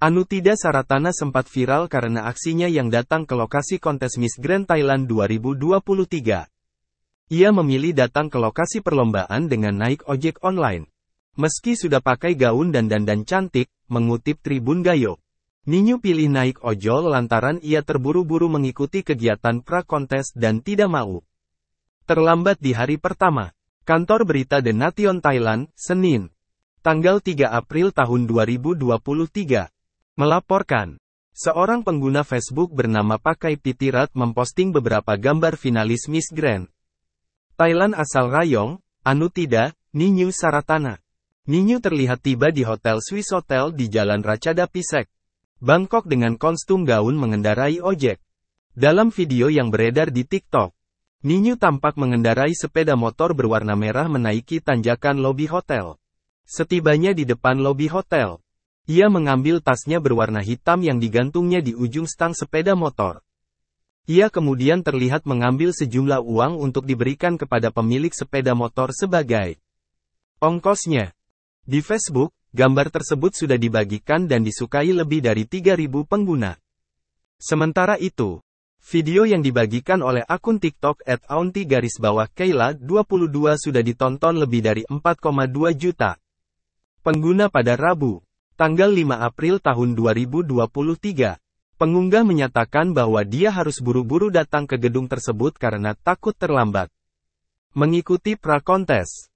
Anutida Saratana sempat viral karena aksinya yang datang ke lokasi kontes Miss Grand Thailand 2023. Ia memilih datang ke lokasi perlombaan dengan naik ojek online. Meski sudah pakai gaun dan dandan cantik, mengutip Tribun Gayo. Ninyu pilih naik ojol lantaran ia terburu-buru mengikuti kegiatan pra-kontes dan tidak mau. Terlambat di hari pertama. Kantor berita The Nation Thailand, Senin. Tanggal 3 April tahun 2023. Melaporkan. Seorang pengguna Facebook bernama Pakai Pitirat memposting beberapa gambar finalis Miss Grand. Thailand asal Rayong, Anutida, Ninyu Saratana. Ninyu terlihat tiba di Hotel Swiss Hotel di Jalan Racada Pisek. Bangkok dengan kostum gaun mengendarai ojek. Dalam video yang beredar di TikTok, Ninyu tampak mengendarai sepeda motor berwarna merah menaiki tanjakan lobi hotel. Setibanya di depan lobi hotel, ia mengambil tasnya berwarna hitam yang digantungnya di ujung stang sepeda motor. Ia kemudian terlihat mengambil sejumlah uang untuk diberikan kepada pemilik sepeda motor sebagai ongkosnya. Di Facebook, gambar tersebut sudah dibagikan dan disukai lebih dari 3.000 pengguna. Sementara itu, video yang dibagikan oleh akun TikTok at aunti garis bawah Kayla 22 sudah ditonton lebih dari 4,2 juta pengguna pada Rabu tanggal 5 April tahun 2023, pengunggah menyatakan bahwa dia harus buru-buru datang ke gedung tersebut karena takut terlambat. Mengikuti prakontes